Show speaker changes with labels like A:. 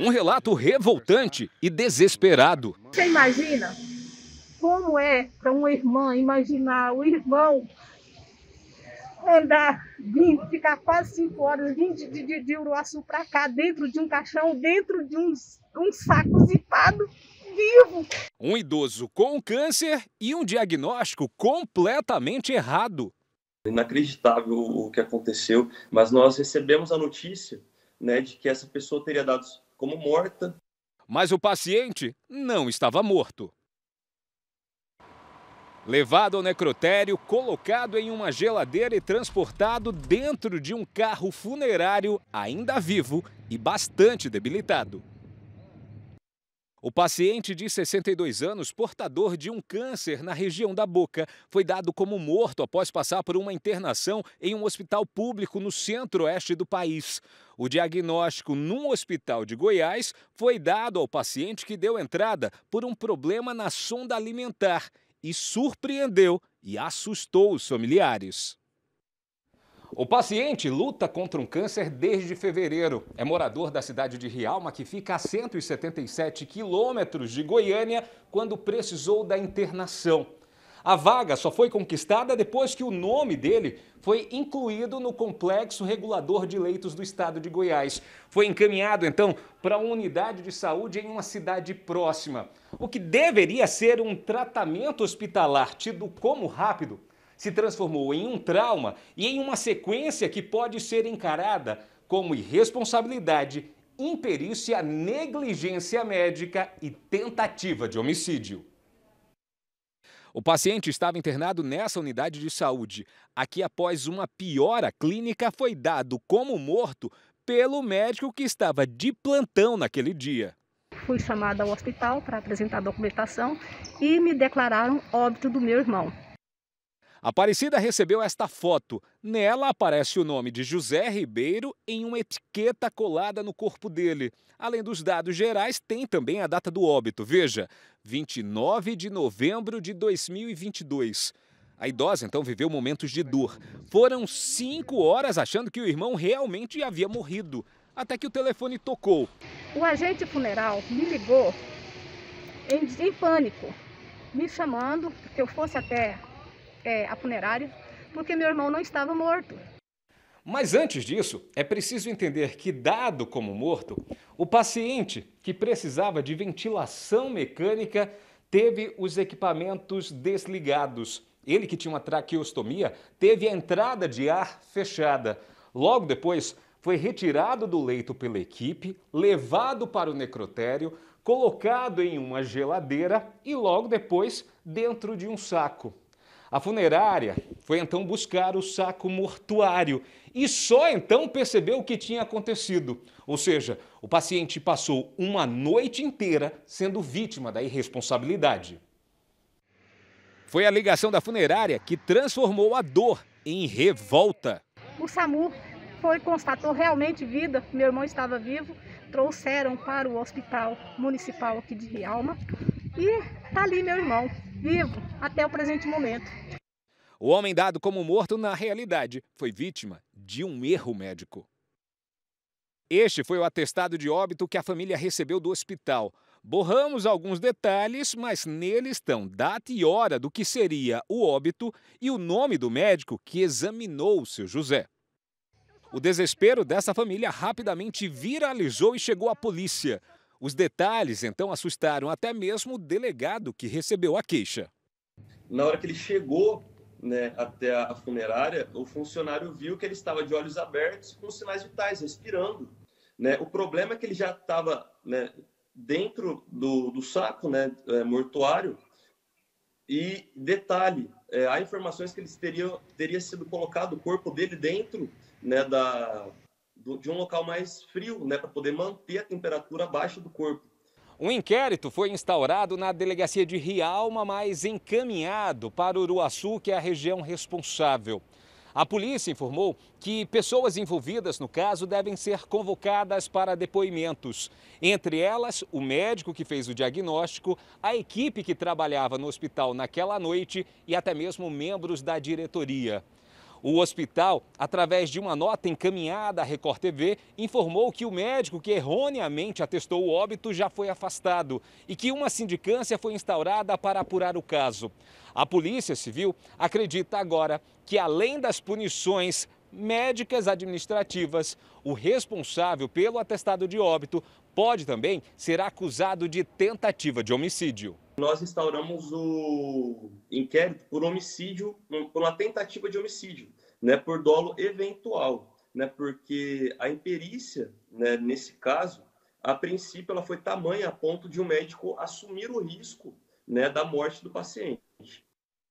A: Um relato revoltante e desesperado.
B: Você imagina como é para uma irmã imaginar o irmão andar ficar quase 5 horas, 20 de, de, de Uruaçu para cá, dentro de um caixão, dentro de um, um saco zipado, vivo.
A: Um idoso
C: com câncer e um diagnóstico completamente errado. Inacreditável o que aconteceu, mas nós recebemos a notícia né, de que essa pessoa teria dado como morta.
A: Mas o paciente não estava morto. Levado ao necrotério, colocado em uma geladeira e transportado dentro de um carro funerário ainda vivo e bastante debilitado. O paciente de 62 anos, portador de um câncer na região da boca, foi dado como morto após passar por uma internação em um hospital público no centro-oeste do país. O diagnóstico num hospital de Goiás foi dado ao paciente que deu entrada por um problema na sonda alimentar e surpreendeu e assustou os familiares. O paciente luta contra um câncer desde fevereiro. É morador da cidade de Rialma, que fica a 177 quilômetros de Goiânia, quando precisou da internação. A vaga só foi conquistada depois que o nome dele foi incluído no Complexo Regulador de Leitos do Estado de Goiás. Foi encaminhado, então, para uma unidade de saúde em uma cidade próxima. O que deveria ser um tratamento hospitalar tido como rápido se transformou em um trauma e em uma sequência que pode ser encarada como irresponsabilidade, imperícia, negligência médica e tentativa de homicídio. O paciente estava internado nessa unidade de saúde. Aqui, após uma piora clínica, foi dado como morto pelo médico que estava de plantão naquele dia.
B: Fui chamada ao hospital para apresentar documentação e me declararam óbito do meu irmão.
A: Aparecida recebeu esta foto. Nela aparece o nome de José Ribeiro em uma etiqueta colada no corpo dele. Além dos dados gerais, tem também a data do óbito. Veja, 29 de novembro de 2022. A idosa então viveu momentos de dor. Foram cinco horas achando que o irmão realmente havia morrido, até que o telefone tocou.
B: O agente funeral me ligou em, em pânico, me chamando que eu fosse até é, a funerária, porque meu irmão não estava
A: morto. Mas antes disso, é preciso entender que, dado como morto, o paciente que precisava de ventilação mecânica teve os equipamentos desligados. Ele que tinha uma traqueostomia teve a entrada de ar fechada. Logo depois, foi retirado do leito pela equipe, levado para o necrotério, colocado em uma geladeira e logo depois dentro de um saco. A funerária foi então buscar o saco mortuário e só então percebeu o que tinha acontecido. Ou seja, o paciente passou uma noite inteira sendo vítima da irresponsabilidade. Foi a ligação da funerária que transformou a dor em revolta.
B: O SAMU foi constatou realmente vida, meu irmão estava vivo, trouxeram para o hospital municipal aqui de Rialma e tá ali meu irmão, vivo até o presente momento.
A: O homem dado como morto, na realidade, foi vítima de um erro médico. Este foi o atestado de óbito que a família recebeu do hospital. Borramos alguns detalhes, mas nele estão data e hora do que seria o óbito e o nome do médico que examinou o seu José. O desespero dessa família rapidamente viralizou e chegou à polícia. Os detalhes então assustaram até mesmo o delegado que recebeu a
C: queixa. Na hora que ele chegou né, até a funerária, o funcionário viu que ele estava de olhos abertos, com sinais vitais, respirando. Né? O problema é que ele já estava né, dentro do, do saco né, é, mortuário. E detalhe, é, há informações que ele teria, teria sido colocado o corpo dele dentro né, da, do, de um local mais frio, né, para poder manter a temperatura abaixo do corpo.
A: Um inquérito foi instaurado na delegacia de Rialma, mas encaminhado para Uruaçu, que é a região responsável. A polícia informou que pessoas envolvidas no caso devem ser convocadas para depoimentos. Entre elas, o médico que fez o diagnóstico, a equipe que trabalhava no hospital naquela noite e até mesmo membros da diretoria. O hospital, através de uma nota encaminhada à Record TV, informou que o médico que erroneamente atestou o óbito já foi afastado e que uma sindicância foi instaurada para apurar o caso. A Polícia Civil acredita agora que, além das punições médicas administrativas, o responsável pelo atestado de óbito pode também ser acusado de tentativa de homicídio
C: nós instauramos o inquérito por homicídio, por uma tentativa de homicídio, né, por dolo eventual, né, porque a imperícia, né, nesse caso, a princípio ela foi tamanha a ponto de um médico assumir o risco, né, da morte do paciente.